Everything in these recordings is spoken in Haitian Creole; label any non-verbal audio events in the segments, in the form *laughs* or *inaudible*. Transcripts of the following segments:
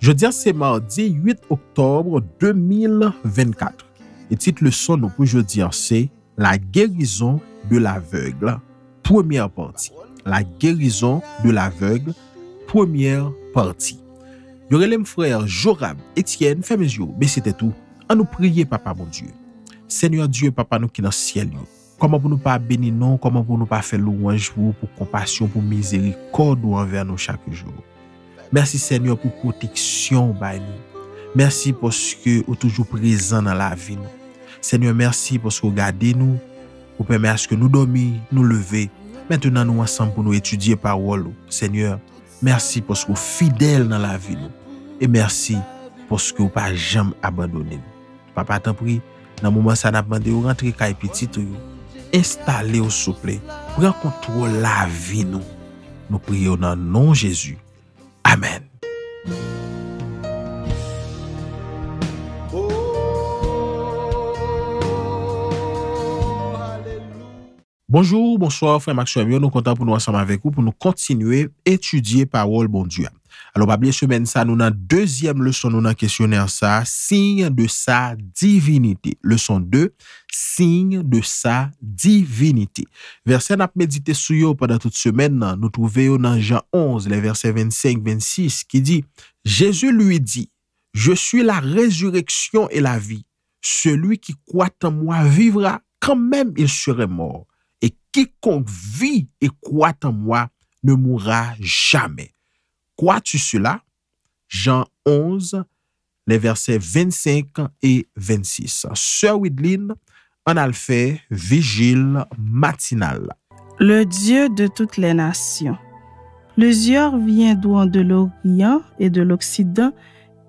Je diyan se mardi 8 oktobre 2024. Etit le son nou pou je diyan se La Gerison de l'Aveugle 1er parti. La Gerison de l'Aveugle 1er parti. Yore lem frèr Joram, Etienne, Femezio, Besetetou, a nou priye Papa mon Dieu. Seigneur Dieu, Papa nou ki nan siel yo. Koman pou nou pa beninon, koman pou nou pa fe lou anjvo, pou komasyon, pou mizeri, kou nou anver nou chak yo. Mersi Senyor pou koutiksyon bay nou. Mersi poske ou toujou prezant nan la vi nou. Senyor mersi poske ou gade nou. Ou pe merske nou domi, nou leve. Mètenan nou ansan pou nou etudye parol nou. Senyor mersi poske ou fidel nan la vi nou. E mersi poske ou pa jem abandone nou. Papa tan pri, nan mouman san apande ou rentre ka epi titou yo. Estale ou souple. Prenkoutou la vi nou. Nou pri yo nan non Jezu. Amen. Bonjour, bonsoir, frère Maxime. Nous contents pour nous ensemble avec vous pour nous continuer étudier parole bon Dieu. Alors, pas bien semaine ça, nous avons deuxième leçon, nous avons questionnaire ça, signe de sa divinité. Leçon 2, signe de sa divinité. Verset n'a médité sur yo pendant toute semaine, nous trouvons dans Jean 11, les versets 25-26, qui dit, Jésus lui dit, je suis la résurrection et la vie. Celui qui croit en moi vivra quand même il serait mort. Et quiconque vit et croit en moi ne mourra jamais crois-tu cela? Jean 11, les versets 25 et 26. Sœur Widlin en a fait vigile matinale. Le Dieu de toutes les nations. Les yeux viendront de l'Orient et de l'Occident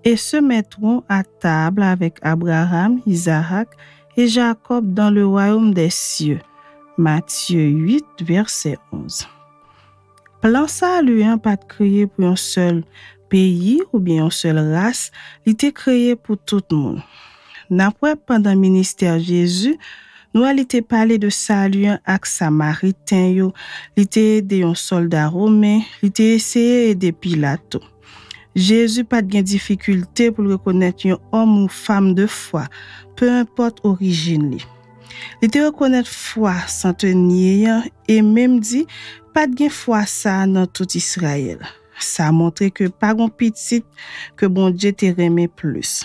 et se mettront à table avec Abraham, Isaac et Jacob dans le royaume des cieux. Matthieu 8, verset 11. Palan sa luyen pat kreye pou yon sel peyi ou bi yon sel ras, li te kreye pou tout moun. N apwe pandan minister Jezu, nou alite pale de sa luyen ak samariten yo, li te ede yon solda romen, li te eseye ede pilato. Jezu pat gen difikulte pou lwe konet yon om ou fam de fwa, pe import orijini li. Li te rekonet fwa san te nyeyan e mem di pat gen fwa sa nan tout Israel. Sa montre ke pa gon pitit ke bon dje te reme plus.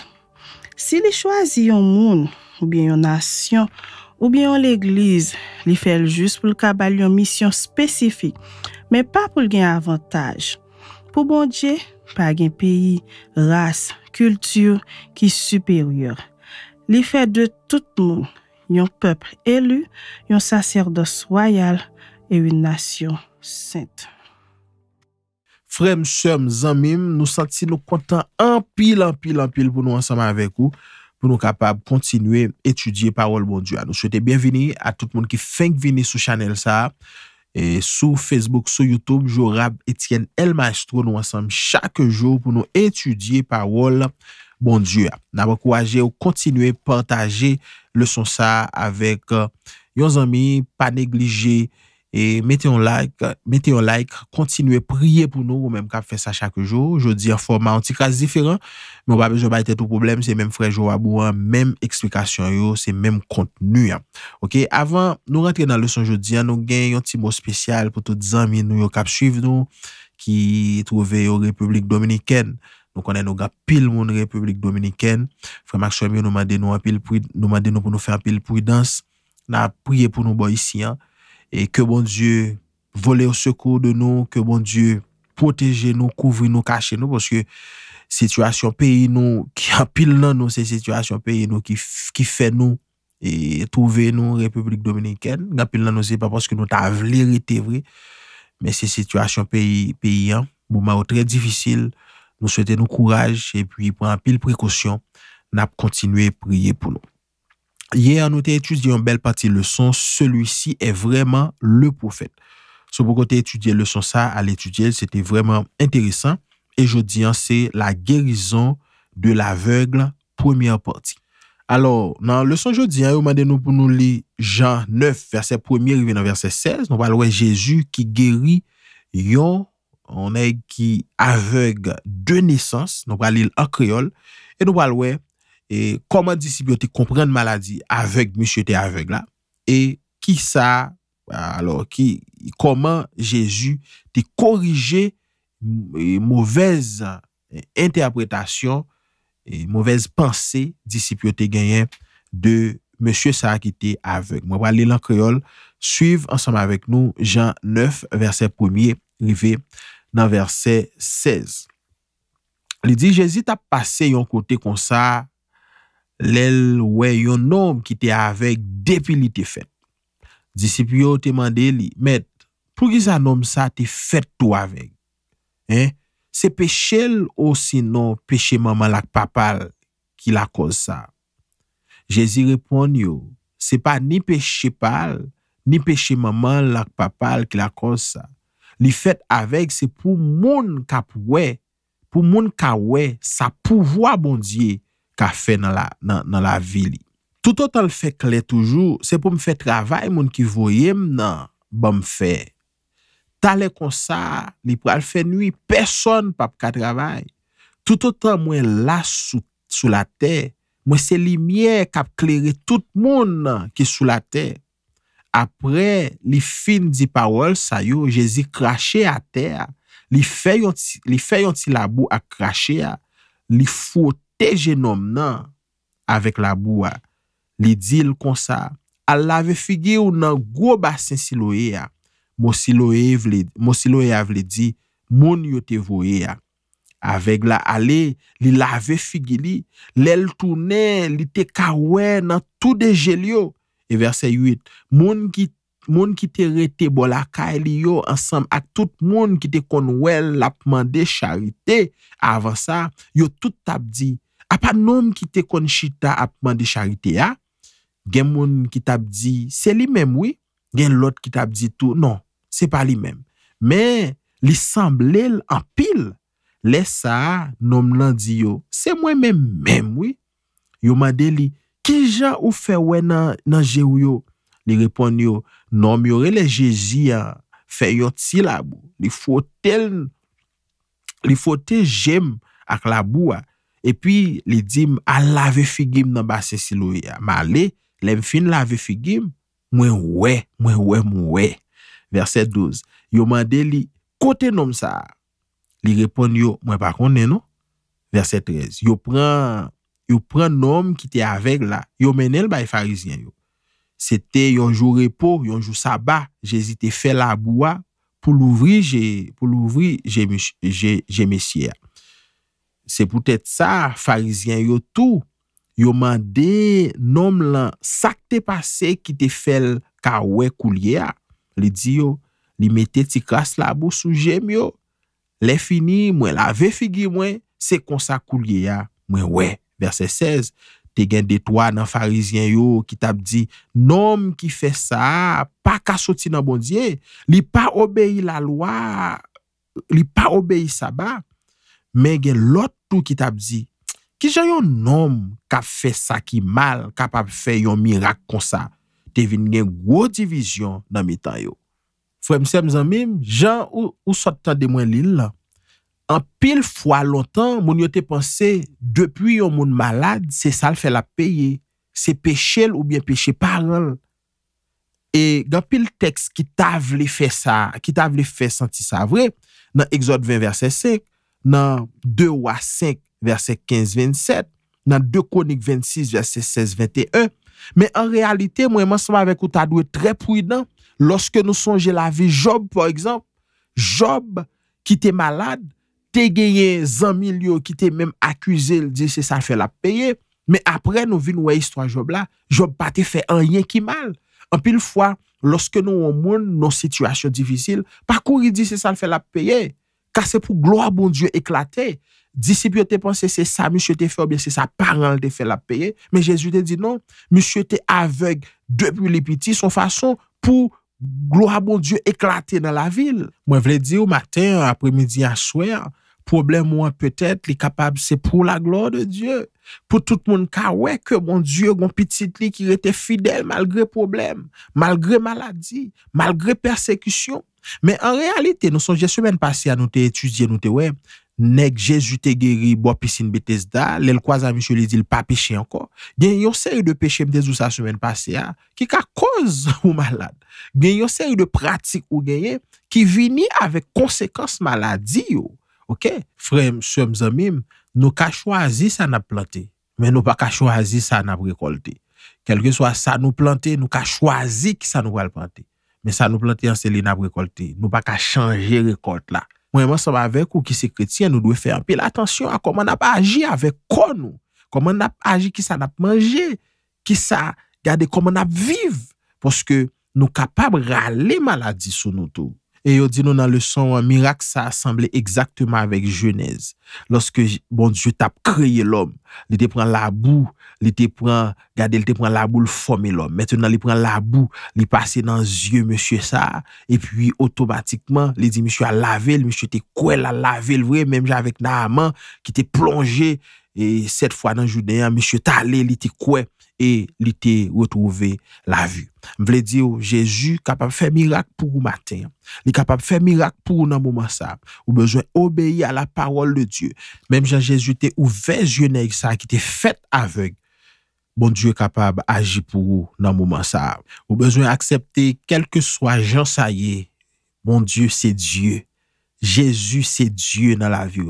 Si li chwazi yon moun, ou bien yon nasyon, ou bien yon legliz, li fel jist pou l'kabal yon misyon spesifik, men pa pou l gen avantaj. Po bon dje, pa gen peyi, ras, kultur, ki superior. Li fel de tout moun, yon pepre elu, yon sacerdos wayal, e yon nasyon sent. Frem, sem, zanmim, nou santi nou kontan anpil, anpil, anpil pou nou ansama avek ou, pou nou kapab kontinue etudye parol bon diwa. Nou swete bienveni a tout moun ki feng vini sou chanel sa, e sou Facebook, sou Youtube, jou Rab Etienne El Mastro, nou ansam chak jou pou nou etudye parol bon diwa. Naba kouwaje ou kontinue partaje Leson sa avek euh, yon zami pa neglije e mette yon like, continue priye pou nou ou menm kap fe sa chak jo. Jodi yon forma an ti kase diferan, menm pa bezo ba ete tou problem, se menm frej jo wabou an, menm eksplikasyon yo, se menm kontenu an. Ok, avan nou rentre nan leson jodi an, nou gen yon ti bo spesyal pou tout zami nou yo kap suiv nou ki trove yo Republik Dominikèn. Nou konen nou ga pil moun Republik Dominikèn. Frère Max Chouamil nou mande nou pou nou fe apil pridans. Nou a priye pou nou bo yisi. E ke bon Dieu vole ou sekou de nou, ke bon Dieu protege nou, nou kouvri nou, kache nou, poske situasyon peyi nou ki apil nan nou, se situasyon peyi nou ki fe nou e touve nou Republik Dominikèn. Gapil nan nou se pa poske nou ta avliritevri. Men se situasyon peyi bou ma ou tre difisil Nous souhaitons nous courage et puis prendre pile précaution, pour continuer à prier pour nous. Hier, nous avons étudié une belle partie de leçon. Celui-ci est vraiment le prophète. Ce pour côté étudier leçon ça, à l'étudier, c'était vraiment intéressant. Et aujourd'hui, hein, c'est la guérison de l'aveugle, première partie. Alors, dans leçon aujourd'hui, on hein, nous pour nous lire Jean 9, verset 1 verset 16. Nous parlons de Jésus qui guérit On ay ki aveug de nesans, nou palil an kreol. E nou palwe, koman disipyote kompren maladi aveug, monsye te aveug la. E ki sa, alo ki, koman Jezu te korije mouvez enteapretasyon, mouvez panse disipyote genyen de monsye sa ki te aveug. Moun palil an kreol, suiv ansanm avek nou, jan 9, verse 1e, rive. nan verse 16. Li di, jesi ta pase yon kote kon sa, lel we, yon nom ki te avek depi li te fet. Disi pi yo te mande li, met, pou ki sa nom sa te fet to avek? Se pechel ou si non peche maman lak papal ki lak kon sa? Jezi repon yo, se pa ni peche pal, ni peche maman lak papal ki lak kon sa? Li fèt avek se pou moun kap wè, pou moun kap wè sa pouvoa bondye ka fè nan la vili. Tout an tan l fè kle toujou, se pou m fè travay moun ki voyem nan ba m fè. Talè kon sa, li pral fè nwi, person pa pka travay. Tout an tan mwen la sou la tè, mwen se li myè kap kleri tout moun nan ki sou la tè. apre li fin di parol sayo, je zi krashe a te a, li feyon ti labou a krashe a, li foteje nom nan, avek labou a, li dil konsa, al lave figi ou nan gwo basen silo e a, monsi lo ev li di, moun yo te vo e a, avek la ale, li lave figi li, lel tounen, li te kawen nan tou de jel yo, E verse 8, moun ki te rete bolakay li yo ansam a tout moun ki te konwel apman de charite avan sa, yo tout apdi. A pa nom ki te konchita apman de charite ya, gen moun ki te apdi, se li menm wii, gen lot ki te apdi tou, non, se pa li menm. Men, li sanblel apil, lesa nom nan di yo, se mwen menm menm wii, yo man de li. Keja ou fe we nan je ou yo, li ripon yo, nom yore le jeji ya, fe yot si la bou, li fote jem ak la bou ya, e pi li dim, a lave figim nan ba se silou ya, ma le, lem fin lave figim, mwen we, mwen we mwen we. Verset 12, yo mande li, kote nom sa, li ripon yo, mwen pa konen nou, verset 13, yo pren, yo pren nom ki te avek la, yo menel bay farizyen yo. Se te yonjou repor, yonjou sabah, jesi te fel abouwa, pou louvri, jemesye a. Se poutet sa, farizyen yo tou, yo mande nom lan, sa te pase ki te fel ka we koulye a, li di yo, li mette ti kras labou sou jem yo, le fini, mwen la ve figi mwen, se kon sa koulye a, mwen we. Verset 16, te gen detwa nan farizyen yo ki tab di, nom ki fe sa, pa ka soti nan bondye, li pa obeyi la lwa, li pa obeyi sa ba. Men gen lotu ki tab di, ki jan yon nom ka fe sa ki mal, ka pa fe yon mirak kon sa, te vin gen gwo divizyon nan mi tan yo. Fwe mse mzan mim, jan ou sot ta demwen li la? An pil fwa lontan, moun yo te panse, depi yon moun malade, se sal fe la peye. Se peche l ou bien peche paran. E dan pil teks ki ta vle fe sa, ki ta vle fe senti sa vre, nan Exodus 20, verset 6, nan 2 Ouasek, verset 15-27, nan 2 Konik 26, verset 16-21, men an realite, moun yon monsman vek ou ta dwe tre pwidan, loske nou sonje la vi Job, por eksemp, Job ki te malade, T'es gagné un milieu qui t'es même accusé, il dit que c'est ça, qui fait la payer. Mais après, nous vivons l'histoire histoire, Job là. Job n'a pas fait un rien qui mal. En pile fois, lorsque nous avons nos situations difficiles, parcourir, il dit que c'est ça, qui fait la payer. Car c'est pour gloire, bon Dieu, éclater. Discipline c'est ça, monsieur, tu es bien c'est ça, par fait la payer. Mais Jésus te dit non, monsieur, tu aveugle depuis les petits, Son façon pour... gloha bon Diyo eklate nan la vil. Mwen vle di ou maten, apre midi, a souer, problem mwen petet li kapab se pou la glo de Diyo. Po tout moun ka, wè ke bon Diyo gon pitit li ki rete fidel malgre problem, malgre maladi, malgre persekusyon. Men an realite, nou son jesu men pase a nou te etudye, nou te wè, nek Jezu te geri bo pisin betes da, lel kwa zami chou li dil pa peche anko, gen yon seri de peche mde zou sa semen pase ya, ki ka koz *laughs* ou malade, gen yon seri de pratik ou genye, ki vini avek konsekans maladi yo, ok, frem, som zomim, nou ka chwazi sa nap plante, men nou pa ka chwazi sa nap rekolte, kelke swa sa nou plante, nou ka chwazi ki sa nou wal plante, men sa nou plante anseli nap rekolte, nou pa ka chanje rekote la, mwenman som avek ou ki se kretien, nou dwe fe api l'atansyon a koman ap aji avek kon nou, koman ap aji ki sa nap manje, ki sa gade koman ap viv, poske nou kapab rale maladi sou nou tou. Et il dit nous dans le son, miracle, ça a semblé exactement avec Genèse. Lorsque, bon Dieu, t'a créé l'homme, il te prend la boue, il te prend, regardez, il te prend la boue, il forme l'homme. Maintenant, il prend la boue, il passe dans les yeux, monsieur, ça. Et puis, automatiquement, il dit, monsieur, a lavé, monsieur, t'es quoi, la lavé, le vrai, même avec Naaman, qui t'est plongé, et cette fois dans le monsieur, t'a allé, il était quoi et il était retrouvé la vue. veux dire Jésus capable de faire miracle pour vous matin. Il est capable de faire miracle pour vous dans moment ça. Vous besoin obéir à la parole de Dieu. Même si Jésus était ouvert yeux ça qui était fait aveugle. Bon Dieu capable d'agir pour vous dans moment ça. Vous besoin accepter quel que soit Jean ça y est. Bon Dieu c'est Dieu. Jésus c'est Dieu dans la vie.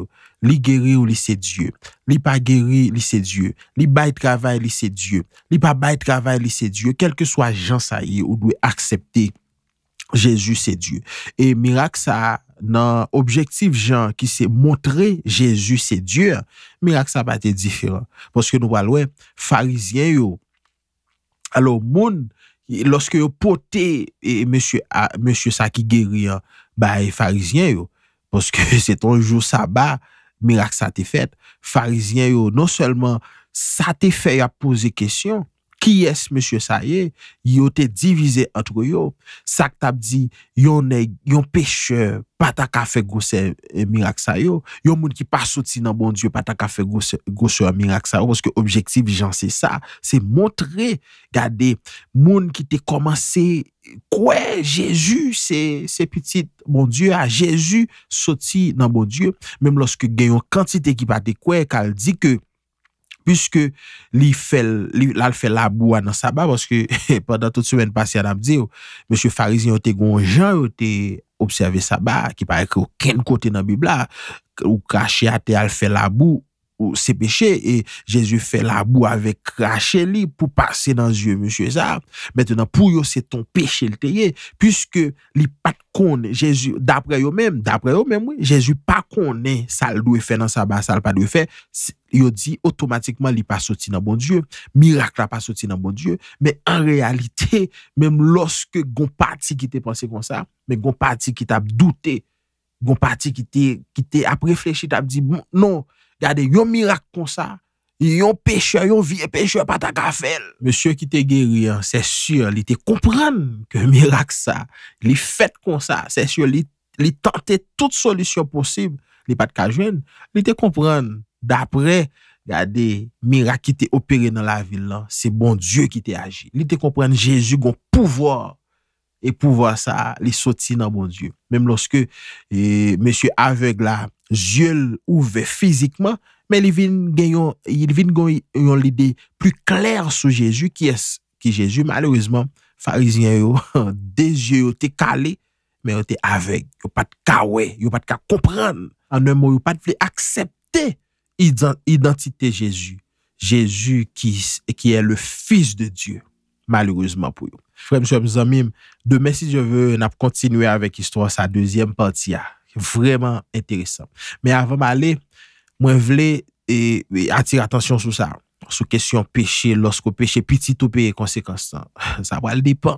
Li geri ou li sedye, li pa geri li sedye, li bay travay li sedye, li pa bay travay li sedye, kelke swa jan sa yi ou dwe aksepte Jezu sedye. E mirak sa nan objektif jan ki se montre Jezu sedye, mirak sa pa te dire. Poske nou balwe, farizyen yo. Alo moun, loske yo pote monsye sa ki geri, bay farizyen yo. Poske se *laughs* tonjou sa ba... Mirak satifet, farizyen yo non seulement satifey a pose kesyon, Ki yes, monsie sa ye, yo te divize antro yo. Sak tab di, yon peche pata kafe gose eh, mirak sa yo. Yon moun ki pa soti nan bon dieu pata kafe gose eh, mirak sa yo. Poske objektif jan se sa, se montre gade moun ki te komanse kwe Jezu. Se petit, mon dieu, a Jezu soti nan bon dieu. Mem loske gen yon kantite ki pa te kwe, kal di ke, Puske li lal fè labou anan sa ba, poske pandan tout soumen pasi anam di ou, M. Farizi ou te gonjon ou te observe sa ba, ki parek ou ken kote nan bibla, ou kache ate al fè labou, ou se peche, e Jezu fè la bou avè krashe li, pou pase nan zye Monsie Zab, betenan pou yo se ton peche lte ye, püske li pat konen Jezu, dapre yo mèm, dapre yo mèm wè, Jezu pat konen sal do e fè nan sa ba, sal pa do e fè, yo di otomatikman li pas soti nan bon Diyo, mirak la pas soti nan bon Diyo, mè an realite, mèm loske gon pati ki te panse kon sa, mè gon pati ki te ap doute, gon pati ki te ap reflechi, ki te ap di moun, non, Gade, yon mirak kon sa, yon peche, yon vie peche patak afel. Monsye ki te gerian, se sur, li te kompran ke *laughs* mirak sa, li fet kon sa, se sur, li tante tout solisyon posib, li pat kajwen, li te kompran, dapre, gade, mirak ki te operen nan la vil lan, se bon Diyo ki te agi. Li te kompran, Jezu gon pouvo, e pouvo sa, li soti nan bon Diyo. Mem loske, eh, Monsye avek la, jye ouve fizikman, men li vin gen yon lide plu kler sou Jejou, ki Jejou, malerouzman, farizyen yo, *laughs* deje yo te kale, men yo te avek, yo pat ka we, yo pat ka kompran, ane moun yo pat fle aksepte identite Jejou, Jejou ki e le fils de Dieu, malerouzman pou yon. Frèm chèm zanmim, demè si je vè na p kontinwe avèk histò sa dezyem panti ya, ah. Vreman enteresan. Me avan male, mwen vle e, e, atir atensyon sou sa. Sou kesyon peche, losko peche, piti toupe konsekonsan. *laughs* Sa pral depan.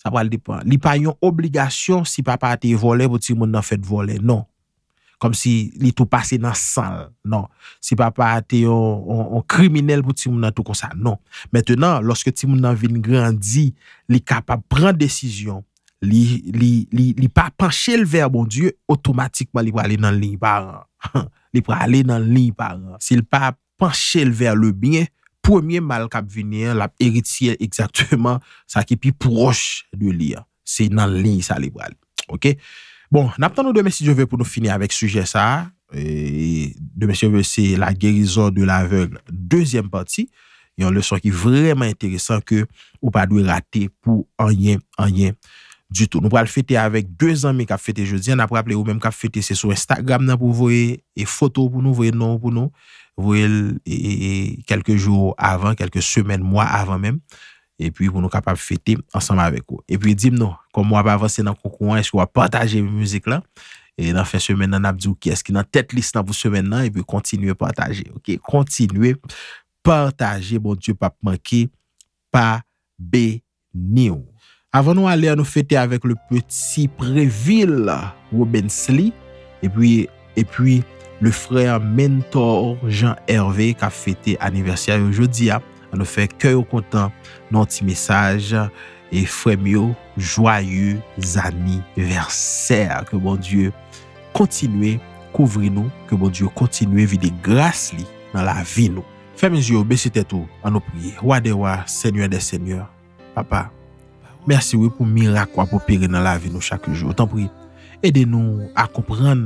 Sa pral depan. Li pa yon obligasyon si papa ate vole pou ti moun nan fet vole, non. Kom si li tou pase nan sal, non. Si papa ate yon kriminel pou ti moun nan tou konsan, non. Metenan, loske ti moun nan vin grandi, li kapap pran desisyon li pa panche l ver bon die, otomatikman li pou alè nan li paran. Li pou alè nan li paran. Se li pa panche l ver le binye, pwemye mal kap vinye, la eritiye exaktweman sa ki pi proche de li. Se nan li sa li pou alè. Ok? Bon, naptan nou de mesi jeve pou nou fini avèk suje sa. E, de mesi jeve, se la gerizor de la velle. Dezyem pati, yon leson ki vreman enteresan ke ou pa dwe rate pou anyen, anyen. Du tout, nou pral fete avèk dèz anmi kap fete jodi, an ap pral ap lè ou mèm kap fete se sou Instagram nan pou voye e fotou pou nou, voye nou pou nou, voye e kelke jou avan, kelke semen mwa avan mèm, epi pou nou kap ap fete ansanm avèk ou. Epi dim nou, kon mwa ap avanse nan koukouan, eskou ap pataje mwen müzik lan, e nan fè semen nan ap di ou ki eskou nan tèt lis nan pou semen nan, epi continue pataje, ok, continue pataje, bon diou pap manke, pa be ni ou. Avè nou alè an nou fètè avèk lè peti prèvil Wobensli, epi lè frè mentor Jean Hervé kè fètè aniversè. An nou fètè aniversè, an nou fètè kèy ou kontan nan ti mesaj, e fèm yo jwayu zaniversè. Kè bon Diyo kontinuè kouvri nou, kè bon Diyo kontinuè vide grâs li nan la vi nou. Fèm yo, besè tètou, an nou priye. Wade wa, sènyò de sènyò, papa. Mersi wè pou mirak wè pou pere nan la vè nou chakè jò. Otan pou yè. Ede nou a kompran.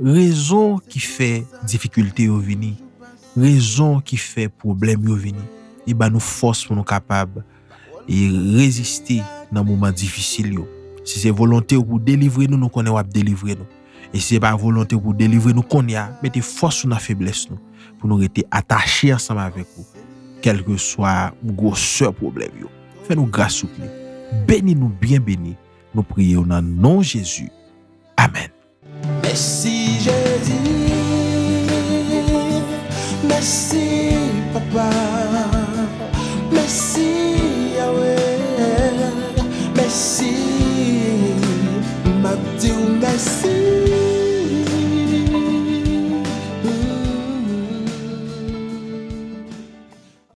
Rezon ki fè difikultè yò vè ni. Rezon ki fè problem yò vè ni. I ba nou fòs pou nou kapab. E rezisti nan mouman difisil yò. Si se volante wè pou delivre nou, nou konè wè e pou delivre nou. E se se ba volante wè pou delivre nou, konè wè. Mè te fòs wè nan febles nou. Pou nou rete atache ansama avèk wè. Kelke swa mgo sè problem yò. Fè nou gras soupli. Bénis-nous bien bénis. Nous prions au nom de Jésus. Amen. Merci Jésus.